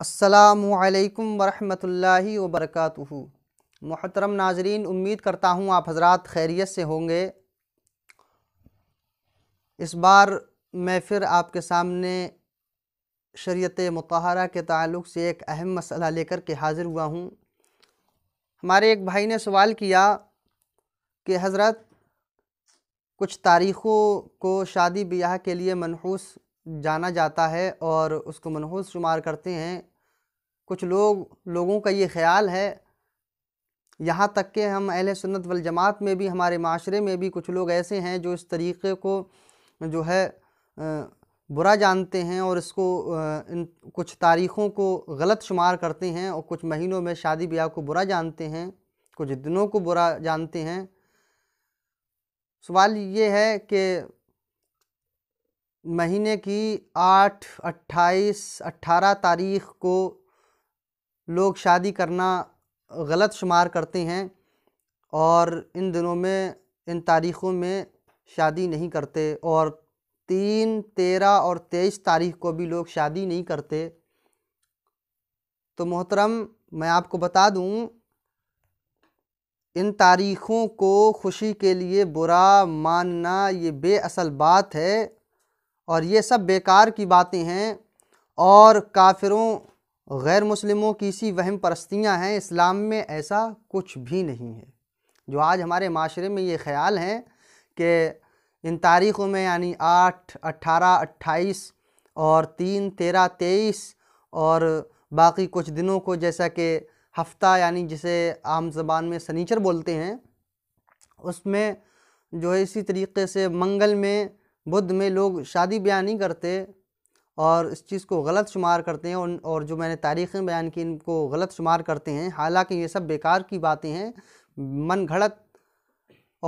असलकम वरहमतुल्लि वबरकू मोहतरम नाजरीन उम्मीद करता हूँ आप हज़रा खैरियत से होंगे इस बार मैं फिर आपके सामने शरीत मतहरा के ताल्लुक़ से एक अहम मसला लेकर के हाज़िर हुआ हूँ हमारे एक भाई ने सवाल किया कि हज़रत कुछ तारीख़ों को शादी ब्याह के लिए मनहूस जाना जाता है और उसको मनहूस शुमार करते हैं कुछ लोग लोगों का ये ख्याल है यहाँ तक कि हम अहल सुन्नत वल जमात में भी हमारे माशरे में भी कुछ लोग ऐसे हैं जो इस तरीक़े को जो है बुरा जानते हैं और इसको इन कुछ तारीख़ों को गलत शुमार करते हैं और कुछ महीनों में शादी ब्याह को बुरा जानते हैं कुछ दिनों को बुरा जानते हैं सवाल ये है कि महीने की आठ अट्ठाईस अट्ठारह तारीख़ को लोग शादी करना गलत शुमार करते हैं और इन दिनों में इन तारीख़ों में शादी नहीं करते और तीन तेरह और तेईस तारीख को भी लोग शादी नहीं करते तो मोहतरम मैं आपको बता दूं इन तारीख़ों को खुशी के लिए बुरा मानना ये बेअसल बात है और ये सब बेकार की बातें हैं और काफिरों गैर मुस्लिमों की इसी वहम परस्तियाँ हैं इस्लाम में ऐसा कुछ भी नहीं है जो आज हमारे माशरे में ये ख्याल हैं कि इन तारीख़ों में यानी आठ अट्ठारह अट्ठाईस और तीन तेरह तेईस और बाकी कुछ दिनों को जैसा कि हफ्ता यानी जिसे आम जबान में सनीचर बोलते हैं उसमें जो है इसी तरीके से मंगल में बुध में लोग शादी ब्याह नहीं करते और इस चीज़ को गलत शुमार करते हैं और, जो मैंने तारीखें बयान की इनको गलत शुमार करते हैं हालांकि ये सब बेकार की बातें हैं मन घड़त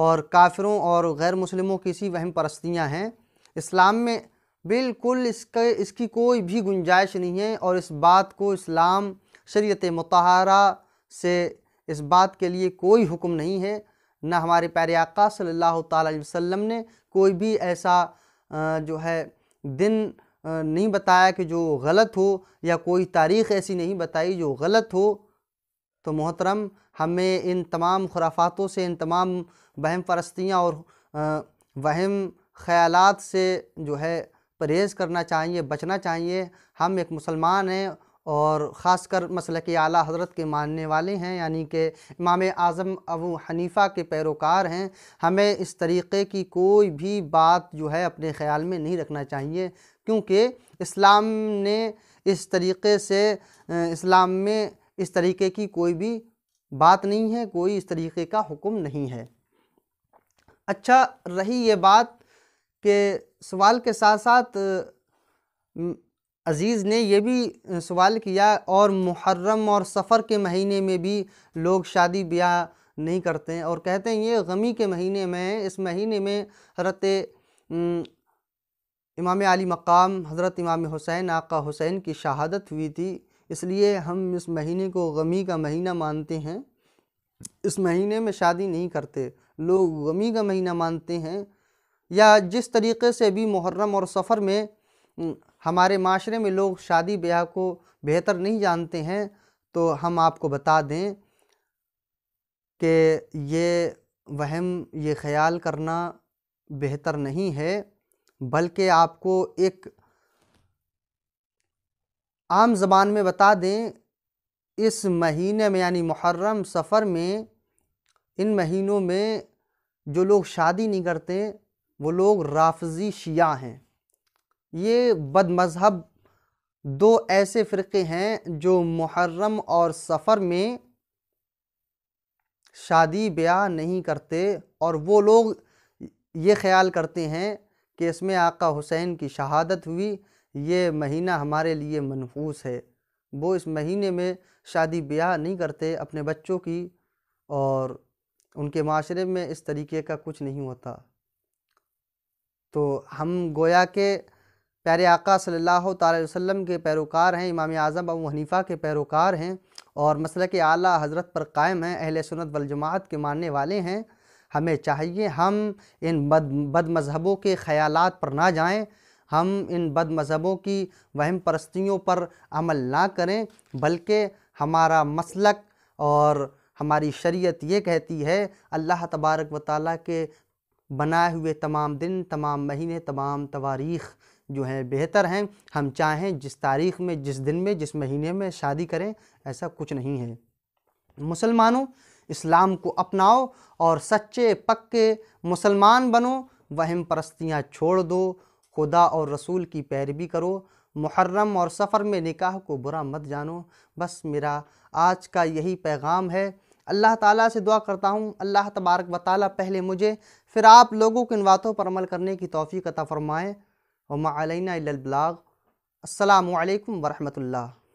और काफिरों और गैर मुसलमों की सी वहम परस्तियाँ हैं इस्लाम में बिल्कुल इसके इसकी कोई भी गुंजाइश नहीं है और इस बात को इस्लाम शरीयत मतहारा से इस बात के लिए कोई हुक्म नहीं है ना हमारे प्यारे आका सल्लल्लाहु अलैहि वसल्लम ने कोई भी ऐसा जो है दिन नहीं बताया कि जो गलत हो या कोई तारीख़ ऐसी नहीं बताई जो गलत हो तो मोहतरम हमें इन तमाम खुराफातों से इन तमाम वहम परस्तियाँ और वहम ख़्यालात से जो है परहेज़ करना चाहिए बचना चाहिए हम एक मुसलमान हैं और ख़ास कर मसल के आला हज़रत के मानने वाले हैं यानी कि इमाम आज़म अबू हनीफ़ा के पैरोकार हैं हमें इस तरीक़े की कोई भी बात जो है अपने ख़्याल में नहीं रखना चाहिए क्योंकि इस्लाम ने इस तरीक़े से इस्लाम में इस तरीक़े की कोई भी बात नहीं है कोई इस तरीक़े का हुक्म नहीं है अच्छा रही ये बात के सवाल के साथ साथ अज़ीज़ ने यह भी सवाल किया और मुहर्रम और सफ़र के महीने में भी लोग शादी ब्याह नहीं करते हैं और कहते हैं ये गमी के महीने में इस महीने में हज़रत इमाम अली मकाम हज़रत इमाम हुसैन आका हुसैन की शहादत हुई थी इसलिए हम इस महीने को गमी का महीना मानते हैं इस महीने में शादी नहीं करते लोग गमी का महीना मानते हैं या जिस तरीके से भी मुहर्रम और सफ़र में हमारे माशरे में लोग शादी ब्याह को बेहतर नहीं जानते हैं तो हम आपको बता दें कि ये वहम ये ख्याल करना बेहतर नहीं है बल्कि आपको एक आम जबान में बता दें इस महीने में यानी मुहर्रम सफ़र में इन महीनों में जो लोग शादी नहीं करते वो लोग राफजी शिया हैं ये बदमजहब दो ऐसे फ़िरके हैं जो मुहर्रम और सफ़र में शादी ब्याह नहीं करते और वो लोग ये ख्याल करते हैं कि इसमें आका हुसैन की शहादत हुई ये महीना हमारे लिए मनफूस है वो इस महीने में शादी ब्याह नहीं करते अपने बच्चों की और उनके माशरे में इस तरीके का कुछ नहीं होता तो हम गोया के प्यारे आका सल्लल्लाहु अलैहि वसल्लम के पैरोकार हैं इमाम आज़म अबू हनीफ़ा के पैरोकार हैं और मसल के आला हज़रत पर कायम हैं अहल सुनत वलजमात के मानने वाले हैं हमें चाहिए हम इन बद बद मज़हबों के ख़याल पर ना जाएं हम इन बद मज़हबों की वहम परस्तियों पर अमल ना करें बल्कि हमारा मसलक और हमारी शरीयत ये कहती है अल्लाह तबारक व ताली के बनाए हुए तमाम दिन तमाम महीने तमाम तवारीख़ जो हैं बेहतर हैं हम चाहें जिस तारीख़ में जिस दिन में जिस महीने में शादी करें ऐसा कुछ नहीं है मुसलमानों इस्लाम को अपनाओ और सच्चे पक्के मुसलमान बनो वहम परस्तियाँ छोड़ दो खुदा और रसूल की पैरवी करो मुहर्रम और सफ़र में निकाह को बुरा मत जानो बस मेरा आज का यही पैगाम है अल्लाह ताला से दुआ करता हूँ अल्लाह तबारक व पहले मुझे फिर आप लोगों को इन बातों पर अमल करने की तोफ़ी अता फ़रमाएँ وما علينا إلا البلاغ السلام عليكم ورحمة الله